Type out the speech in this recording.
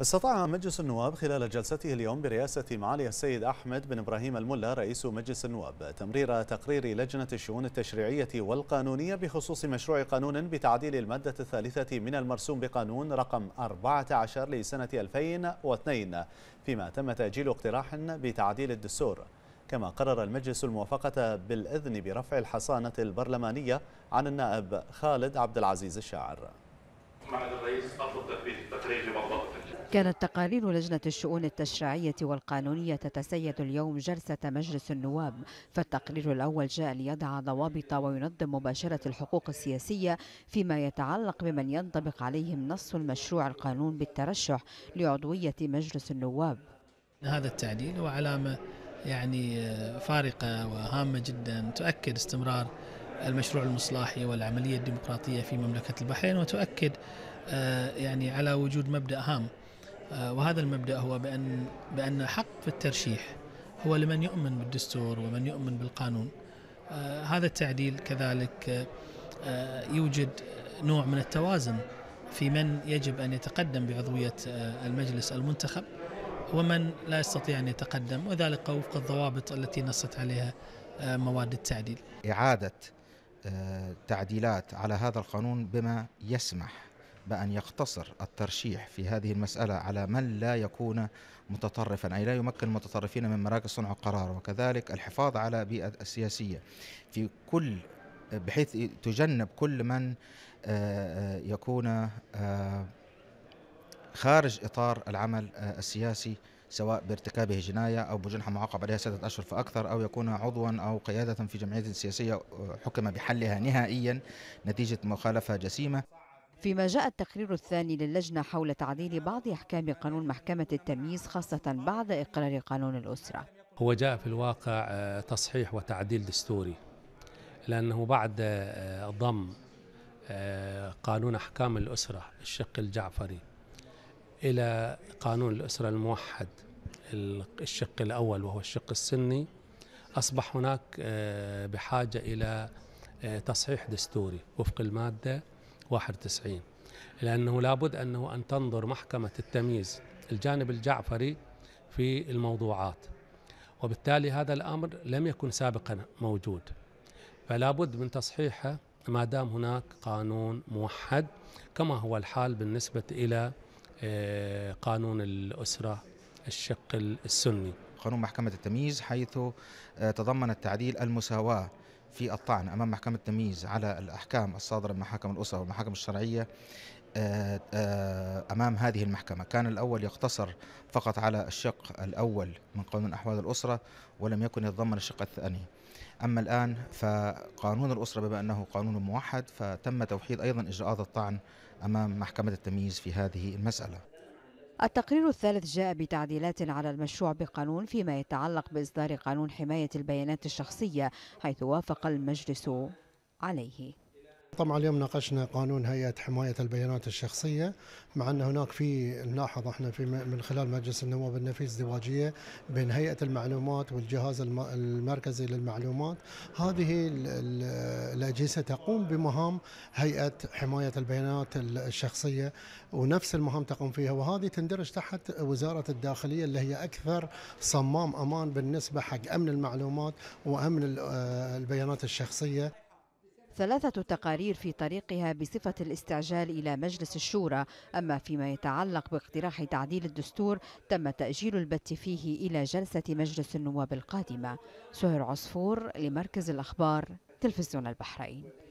استطاع مجلس النواب خلال جلسته اليوم برئاسة معالي السيد أحمد بن إبراهيم الملا رئيس مجلس النواب تمرير تقرير لجنة الشؤون التشريعية والقانونية بخصوص مشروع قانون بتعديل المادة الثالثة من المرسوم بقانون رقم 14 لسنة 2002 فيما تم تأجيل اقتراح بتعديل الدستور كما قرر المجلس الموافقة بالإذن برفع الحصانة البرلمانية عن النائب خالد عبد العزيز الشاعر كانت تقارير لجنة الشؤون التشريعية والقانونية تتسيد اليوم جلسة مجلس النواب فالتقرير الأول جاء ليضع ضوابط وينظم مباشرة الحقوق السياسية فيما يتعلق بمن ينطبق عليهم نص المشروع القانون بالترشح لعضوية مجلس النواب هذا التعديل هو علامة يعني فارقة وهامة جدا تؤكد استمرار المشروع المصلاحي والعملية الديمقراطية في مملكة البحرين وتؤكد آه، يعني على وجود مبدا هام آه، وهذا المبدا هو بان بان حق في الترشيح هو لمن يؤمن بالدستور ومن يؤمن بالقانون آه، هذا التعديل كذلك يوجد نوع من التوازن في من يجب ان يتقدم بعضويه المجلس المنتخب ومن لا يستطيع ان يتقدم وذلك وفق الضوابط التي نصت عليها مواد التعديل. اعاده تعديلات على هذا القانون بما يسمح بأن يقتصر الترشيح في هذه المسألة على من لا يكون متطرفا أي لا يمكن المتطرفين من مراكز صنع القرار وكذلك الحفاظ على بيئة السياسية في كل بحيث تجنب كل من آه، آه، يكون آه، خارج إطار العمل السياسي سواء بارتكابه جناية أو بجنحة معاقب عليها ستة أشهر فأكثر أو يكون عضوا أو قيادة في جمعية سياسية حكم بحلها نهائيا نتيجة مخالفة جسيمة فيما جاء التقرير الثاني للجنة حول تعديل بعض أحكام قانون محكمة التمييز خاصة بعد إقرار قانون الأسرة هو جاء في الواقع آه، تصحيح وتعديل دستوري لأنه بعد آه، ضم آه، قانون أحكام الأسرة الشق الجعفري إلى قانون الأسرة الموحد الشق الأول وهو الشق السني أصبح هناك بحاجة إلى تصحيح دستوري وفق المادة 91 لأنه لابد أنه أن تنظر محكمة التمييز الجانب الجعفري في الموضوعات وبالتالي هذا الأمر لم يكن سابقا موجود فلا بد من تصحيحه ما دام هناك قانون موحد كما هو الحال بالنسبة إلى آه، قانون الأسرة الشق السني قانون محكمة التمييز حيث آه، تضمن التعديل المساواة في الطعن امام محكمه التمييز على الاحكام الصادره من محاكم الاسره والمحاكم الشرعيه آه، آه، امام هذه المحكمه كان الاول يقتصر فقط على الشق الاول من قانون احوال الاسره ولم يكن يتضمن الشق الثاني اما الان فقانون الاسره بما انه قانون موحد فتم توحيد ايضا اجراءات الطعن امام محكمه التمييز في هذه المساله التقرير الثالث جاء بتعديلات على المشروع بقانون فيما يتعلق بإصدار قانون حماية البيانات الشخصية حيث وافق المجلس عليه طبعا اليوم ناقشنا قانون هيئه حمايه البيانات الشخصيه مع ان هناك في نلاحظ احنا في من خلال مجلس النواب ان في ازدواجيه بين هيئه المعلومات والجهاز المركزي للمعلومات هذه الاجهزه تقوم بمهام هيئه حمايه البيانات الشخصيه ونفس المهام تقوم فيها وهذه تندرج تحت وزاره الداخليه اللي هي اكثر صمام امان بالنسبه حق امن المعلومات وامن آه، البيانات الشخصيه ثلاثة تقارير في طريقها بصفة الاستعجال إلى مجلس الشورى أما فيما يتعلق باقتراح تعديل الدستور تم تأجيل البت فيه إلى جلسة مجلس النواب القادمة سهر عصفور لمركز الأخبار تلفزيون البحرين